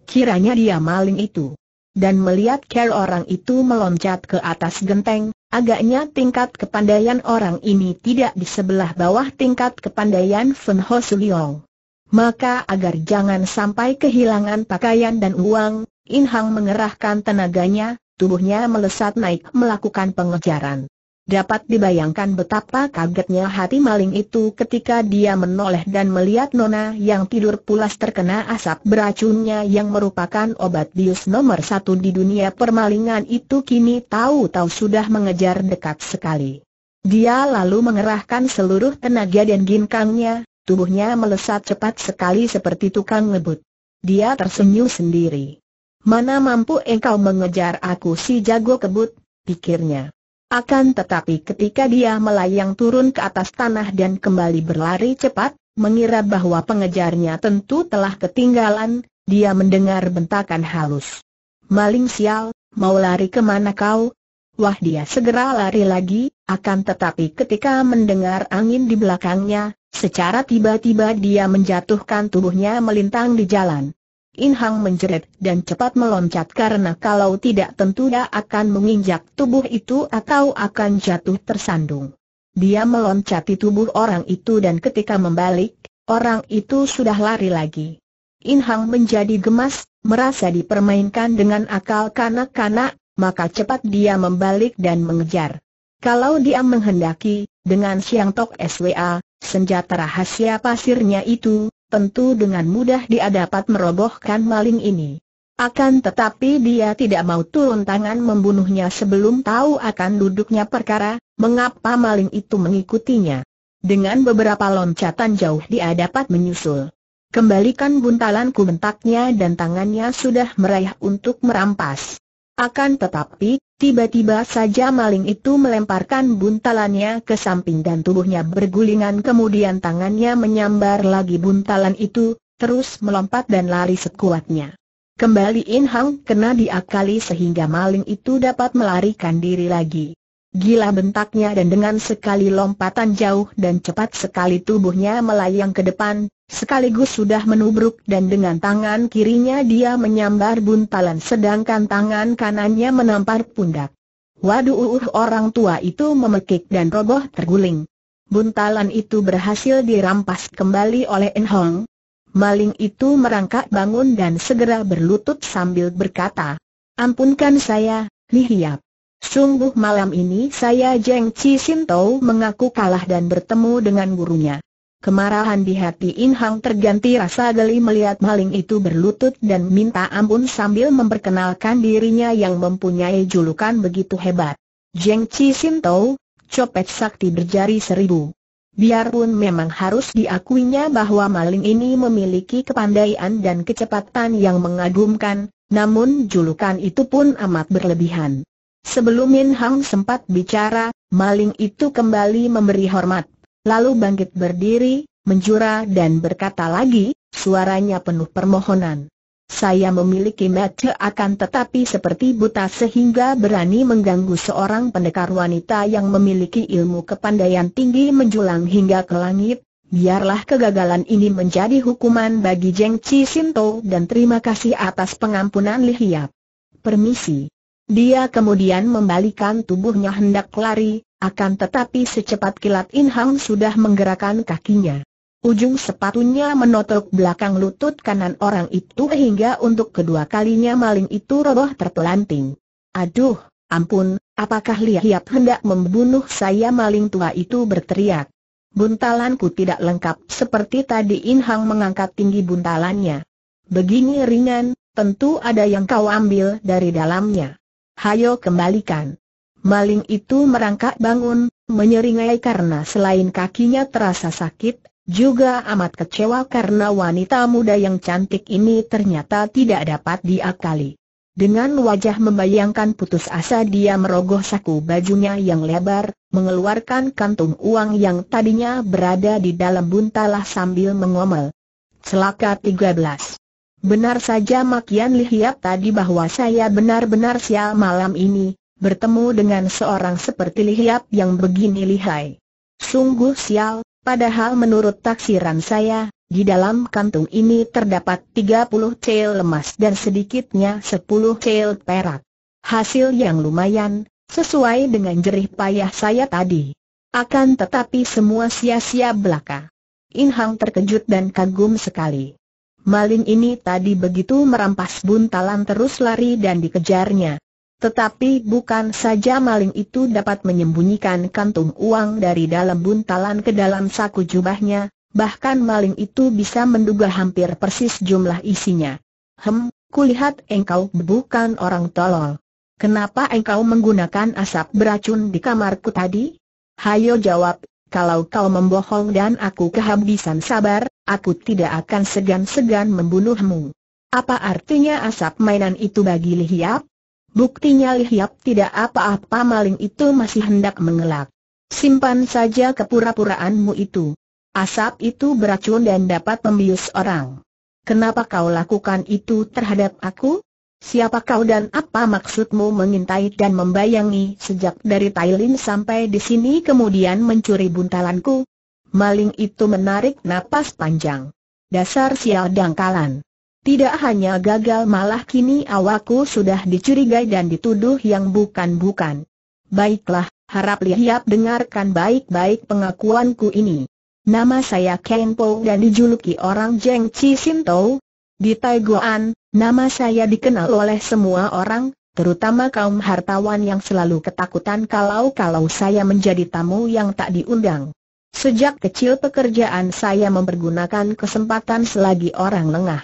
Kiranya dia maling itu. Dan melihat care orang itu meloncat ke atas genteng, agaknya tingkat kepandaian orang ini tidak di sebelah bawah tingkat kepandaian Fen Ho Suliong. Maka agar jangan sampai kehilangan pakaian dan uang, In Hang mengerahkan tenaganya, tubuhnya melesat naik melakukan pengejaran. Dapat dibayangkan betapa kagetnya hati maling itu ketika dia menoleh dan melihat Nona yang tidur pulas terkena asap beracunnya yang merupakan obat bius nomor satu di dunia permalingan itu kini tahu-tahu sudah mengejar dekat sekali. Dia lalu mengerahkan seluruh tenaga dan ginkangnya, tubuhnya melesat cepat sekali seperti tukang ngebut. Dia tersenyum sendiri. Mana mampu engkau mengejar aku si jago kebut, pikirnya. Akan tetapi ketika dia melayang turun ke atas tanah dan kembali berlari cepat, mengira bahwa pengejarnya tentu telah ketinggalan, dia mendengar bentakan halus. Maling sial, mau lari kemana kau? Wah dia segera lari lagi, akan tetapi ketika mendengar angin di belakangnya, secara tiba-tiba dia menjatuhkan tubuhnya melintang di jalan. In Hang menjerit dan cepat meloncat karena kalau tidak tentu dia akan menginjak tubuh itu atau akan jatuh tersandung. Dia meloncati tubuh orang itu dan ketika membalik, orang itu sudah lari lagi. In Hang menjadi gemas, merasa dipermainkan dengan akal kanak-kanak, maka cepat dia membalik dan mengejar. Kalau dia menghendaki, dengan Siang Tok SWA, senjata rahasia pasirnya itu, tentu dengan mudah dia dapat merobohkan maling ini. Akan tetapi dia tidak mau turun tangan membunuhnya sebelum tahu akan duduknya perkara, mengapa maling itu mengikutinya. Dengan beberapa loncatan jauh dia dapat menyusul. Kembalikan buntalanku bentaknya dan tangannya sudah meraih untuk merampas. Akan tetapi, tiba-tiba saja maling itu melemparkan buntalannya ke samping dan tubuhnya bergulingan kemudian tangannya menyambar lagi buntalan itu, terus melompat dan lari sekuatnya. Kembali In Hang kena diakali sehingga maling itu dapat melarikan diri lagi. Gila bentaknya dan dengan sekali lompatan jauh dan cepat sekali tubuhnya melayang ke depan, sekaligus sudah menubruk dan dengan tangan kirinya dia menyambar buntalan sedangkan tangan kanannya menampar pundak. Waduh uh, orang tua itu memekik dan roboh terguling. Buntalan itu berhasil dirampas kembali oleh En Hong. Maling itu merangkak bangun dan segera berlutut sambil berkata, Ampunkan saya, Li Hiap. Sungguh malam ini saya Jeng Chi Sintou mengaku kalah dan bertemu dengan gurunya. Kemarahan di hati In Hang terganti rasa geli melihat maling itu berlutut dan minta ampun sambil memperkenalkan dirinya yang mempunyai julukan begitu hebat. Jeng Chi Sintou, copet sakti berjari seribu. Biarpun memang harus diakuinya bahwa maling ini memiliki kepandaian dan kecepatan yang mengagumkan, namun julukan itu pun amat berlebihan. Sebelum Min Hang sempat bicara, maling itu kembali memberi hormat. Lalu bangkit berdiri, menjura dan berkata lagi, suaranya penuh permohonan. Saya memiliki mata akan tetapi seperti buta sehingga berani mengganggu seorang pendekar wanita yang memiliki ilmu kepandaian tinggi menjulang hingga ke langit. Biarlah kegagalan ini menjadi hukuman bagi Jeng Chi Sinto dan terima kasih atas pengampunan Lihiap. Permisi. Dia kemudian membalikan tubuhnya hendak lari, akan tetapi secepat kilat In sudah menggerakkan kakinya. Ujung sepatunya menotok belakang lutut kanan orang itu hingga untuk kedua kalinya maling itu roboh terpelanting. Aduh, ampun, apakah Lihiap hendak membunuh saya maling tua itu berteriak. Buntalanku tidak lengkap seperti tadi In mengangkat tinggi buntalannya. Begini ringan, tentu ada yang kau ambil dari dalamnya hayo kembalikan. Maling itu merangkak bangun, menyeringai karena selain kakinya terasa sakit, juga amat kecewa karena wanita muda yang cantik ini ternyata tidak dapat diakali. Dengan wajah membayangkan putus asa dia merogoh saku bajunya yang lebar, mengeluarkan kantung uang yang tadinya berada di dalam buntalah sambil mengomel. Celaka 13 Benar saja Makian lihat tadi bahwa saya benar-benar sial malam ini, bertemu dengan seorang seperti lihat yang begini lihai. Sungguh sial, padahal menurut taksiran saya, di dalam kantung ini terdapat 30 cel lemas dan sedikitnya 10 cel perak. Hasil yang lumayan, sesuai dengan jerih payah saya tadi. Akan tetapi semua sia-sia belaka. Inhang terkejut dan kagum sekali. Maling ini tadi begitu merampas buntalan terus lari dan dikejarnya. Tetapi bukan saja maling itu dapat menyembunyikan kantung uang dari dalam buntalan ke dalam saku jubahnya, bahkan maling itu bisa menduga hampir persis jumlah isinya. Hem, kulihat engkau bukan orang tolol. Kenapa engkau menggunakan asap beracun di kamarku tadi? Hayo jawab kalau kau membohong dan aku kehabisan sabar, aku tidak akan segan-segan membunuhmu. Apa artinya asap mainan itu bagi Lihiap? Buktinya Lihiap tidak apa-apa maling itu masih hendak mengelak. Simpan saja kepura-puraanmu itu. Asap itu beracun dan dapat membius orang. Kenapa kau lakukan itu terhadap aku? Siapa kau dan apa maksudmu mengintai dan membayangi sejak dari Thailand sampai di sini kemudian mencuri buntalanku? Maling itu menarik napas panjang. Dasar sial dangkalan. Tidak hanya gagal malah kini awakku sudah dicurigai dan dituduh yang bukan-bukan. Baiklah, harap lihat dengarkan baik-baik pengakuanku ini. Nama saya Ken Po dan dijuluki orang Jeng Chi Sinto. Di Taiguan, Nama saya dikenal oleh semua orang, terutama kaum hartawan yang selalu ketakutan kalau-kalau saya menjadi tamu yang tak diundang. Sejak kecil pekerjaan saya mempergunakan kesempatan selagi orang lengah.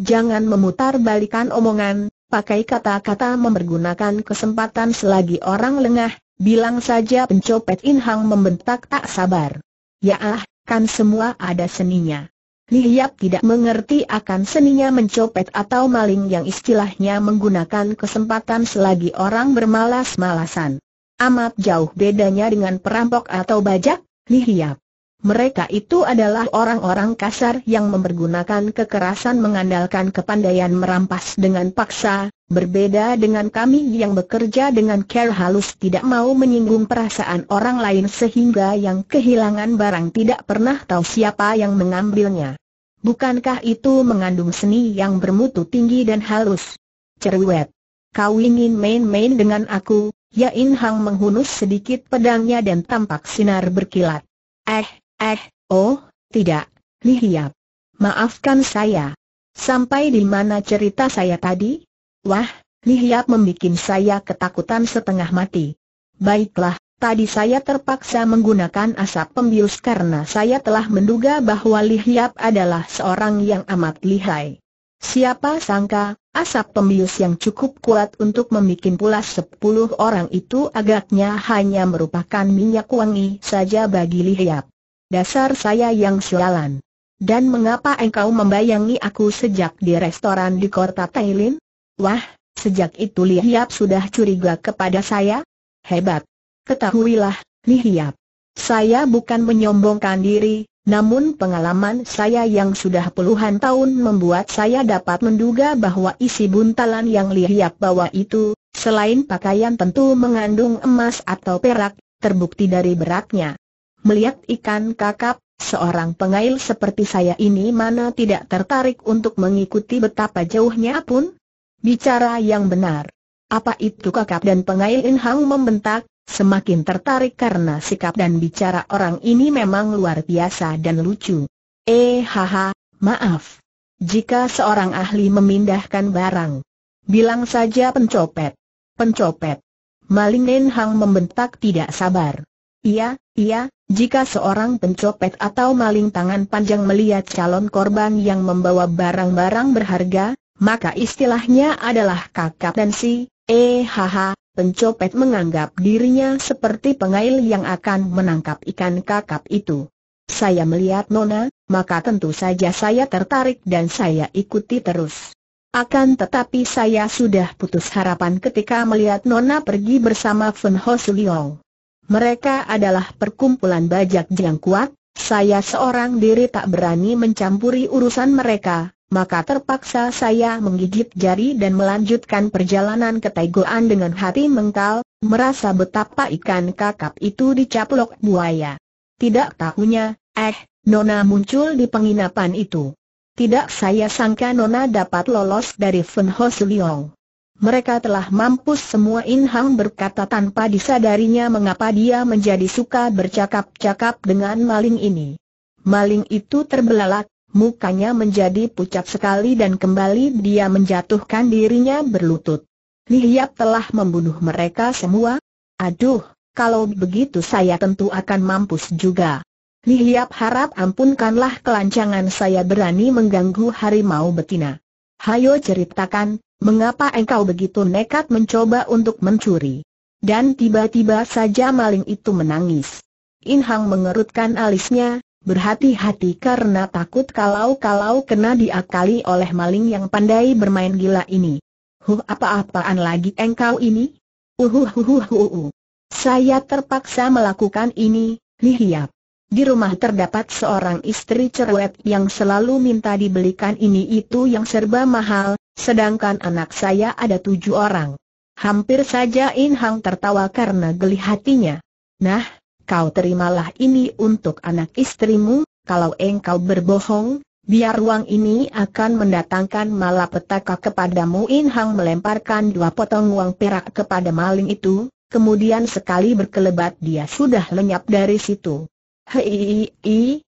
Jangan memutar balikan omongan, pakai kata-kata mempergunakan kesempatan selagi orang lengah, bilang saja pencopet Inhang membentak tak sabar. Ya ah, kan semua ada seninya. Lihiap tidak mengerti akan seninya mencopet atau maling yang istilahnya menggunakan kesempatan selagi orang bermalas-malasan. Amat jauh bedanya dengan perampok atau bajak, Lihiap mereka itu adalah orang-orang kasar yang mempergunakan kekerasan mengandalkan kepandaian merampas dengan paksa, berbeda dengan kami yang bekerja dengan care halus tidak mau menyinggung perasaan orang lain sehingga yang kehilangan barang tidak pernah tahu siapa yang mengambilnya. Bukankah itu mengandung seni yang bermutu tinggi dan halus? Cerwet. Kau ingin main-main dengan aku? Ya In Hang menghunus sedikit pedangnya dan tampak sinar berkilat. Eh, Eh, oh, tidak, lihiap. Maafkan saya. Sampai di mana cerita saya tadi? Wah, lihiap membuat saya ketakutan setengah mati. Baiklah, tadi saya terpaksa menggunakan asap pembius karena saya telah menduga bahwa lihiap adalah seorang yang amat lihai. Siapa sangka, asap pembius yang cukup kuat untuk membuat pula sepuluh orang itu agaknya hanya merupakan minyak wangi saja bagi lihiap dasar saya yang sialan. Dan mengapa engkau membayangi aku sejak di restoran di kota Tailin? Wah, sejak itu Li Hiap sudah curiga kepada saya? Hebat. Ketahuilah, Li Hiap. Saya bukan menyombongkan diri, namun pengalaman saya yang sudah puluhan tahun membuat saya dapat menduga bahwa isi buntalan yang Li Hiap bawa itu, selain pakaian tentu mengandung emas atau perak, terbukti dari beratnya. Melihat ikan kakap, seorang pengail seperti saya ini mana tidak tertarik untuk mengikuti betapa jauhnya pun? Bicara yang benar. Apa itu kakap dan pengail In Hang membentak, semakin tertarik karena sikap dan bicara orang ini memang luar biasa dan lucu. Eh haha, maaf. Jika seorang ahli memindahkan barang, bilang saja pencopet. Pencopet. Maling In Hang membentak tidak sabar. Iya, iya, jika seorang pencopet atau maling tangan panjang melihat calon korban yang membawa barang-barang berharga, maka istilahnya adalah kakap dan si, eh haha, pencopet menganggap dirinya seperti pengail yang akan menangkap ikan kakap itu. Saya melihat Nona, maka tentu saja saya tertarik dan saya ikuti terus. Akan tetapi saya sudah putus harapan ketika melihat Nona pergi bersama Fen Ho Suliong. Mereka adalah perkumpulan bajak yang kuat, saya seorang diri tak berani mencampuri urusan mereka, maka terpaksa saya menggigit jari dan melanjutkan perjalanan ke Taigoan dengan hati mengkal, merasa betapa ikan kakap itu dicaplok buaya. Tidak tahunya, eh, Nona muncul di penginapan itu. Tidak saya sangka Nona dapat lolos dari Fenho Suliong mereka telah mampus semua In Hang berkata tanpa disadarinya mengapa dia menjadi suka bercakap-cakap dengan maling ini. Maling itu terbelalak, mukanya menjadi pucat sekali dan kembali dia menjatuhkan dirinya berlutut. Lihiap telah membunuh mereka semua? Aduh, kalau begitu saya tentu akan mampus juga. Lihiap harap ampunkanlah kelancangan saya berani mengganggu harimau betina. Hayo ceritakan, Mengapa engkau begitu nekat mencoba untuk mencuri? Dan tiba-tiba saja maling itu menangis. In Hang mengerutkan alisnya, berhati-hati karena takut kalau-kalau kena diakali oleh maling yang pandai bermain gila ini. Huh apa-apaan lagi engkau ini? Uhuhuhuhuhu. Saya terpaksa melakukan ini, lihiap. Di rumah terdapat seorang istri cerewet yang selalu minta dibelikan ini itu yang serba mahal, sedangkan anak saya ada tujuh orang. Hampir saja In Hang tertawa karena geli hatinya. Nah, kau terimalah ini untuk anak istrimu, kalau engkau berbohong, biar uang ini akan mendatangkan malapetaka kepadamu In Hang melemparkan dua potong uang perak kepada maling itu, kemudian sekali berkelebat dia sudah lenyap dari situ. Hei,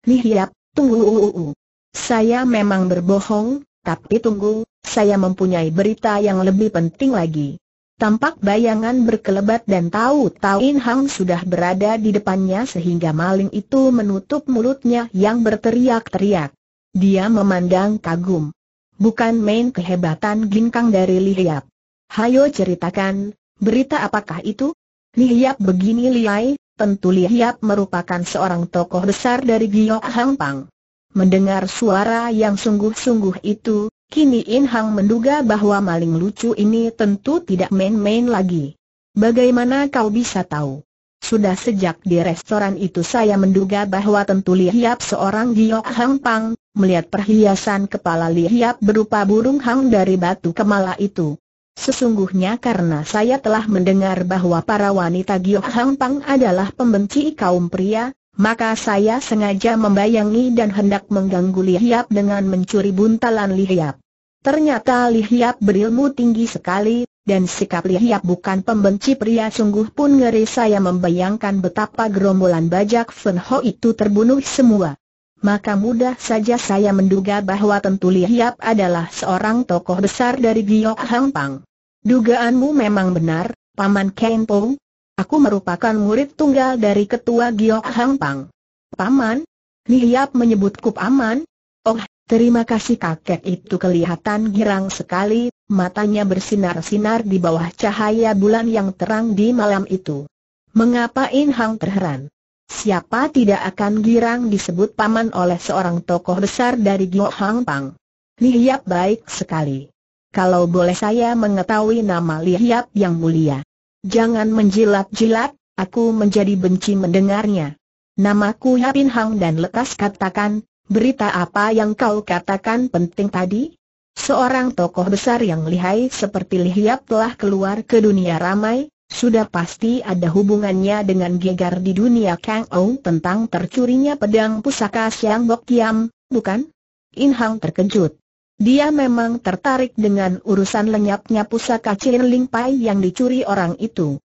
lihat, tunggu. Saya memang berbohong, tapi tunggu, saya mempunyai berita yang lebih penting lagi. Tampak bayangan berkelebat dan tahu-tahu In Hang sudah berada di depannya sehingga maling itu menutup mulutnya yang berteriak-teriak. Dia memandang kagum. Bukan main kehebatan ginkang dari Lihiap. Hayo ceritakan, berita apakah itu? Lihiap begini liai, tentu Li Hiap merupakan seorang tokoh besar dari Giyok Hang Pang. Mendengar suara yang sungguh-sungguh itu, kini In Hang menduga bahwa maling lucu ini tentu tidak main-main lagi. Bagaimana kau bisa tahu? Sudah sejak di restoran itu saya menduga bahwa tentu Li Hiap seorang Giyok Hang Pang, melihat perhiasan kepala Li Hiap berupa burung hang dari batu kemala itu. Sesungguhnya karena saya telah mendengar bahwa para wanita Gioh Hang Pang adalah pembenci kaum pria, maka saya sengaja membayangi dan hendak mengganggu Li Hiap dengan mencuri buntalan Li Hiap. Ternyata Li Hiap berilmu tinggi sekali, dan sikap Li Hiap bukan pembenci pria sungguh pun ngeri saya membayangkan betapa gerombolan bajak Fen Ho itu terbunuh semua maka mudah saja saya menduga bahwa tentu Li Hiap adalah seorang tokoh besar dari Giok Hang Pang. Dugaanmu memang benar, Paman Kain Aku merupakan murid tunggal dari ketua Giok Hang Pang. Paman? Li Hiap menyebutku Paman? Oh, terima kasih kakek itu kelihatan girang sekali, matanya bersinar-sinar di bawah cahaya bulan yang terang di malam itu. Mengapa In Hang terheran? Siapa tidak akan girang disebut paman oleh seorang tokoh besar dari Gio Hang Pang? Li Hiap baik sekali. Kalau boleh saya mengetahui nama Li Hiap yang mulia. Jangan menjilat-jilat, aku menjadi benci mendengarnya. Namaku Yapin Hang dan lekas katakan, berita apa yang kau katakan penting tadi? Seorang tokoh besar yang lihai seperti Li Hiap telah keluar ke dunia ramai, sudah pasti ada hubungannya dengan gegar di dunia Kang Ou tentang tercurinya pedang pusaka Siang Bok Kiam, bukan? In Hang terkejut. Dia memang tertarik dengan urusan lenyapnya pusaka Chin Ling Pai yang dicuri orang itu.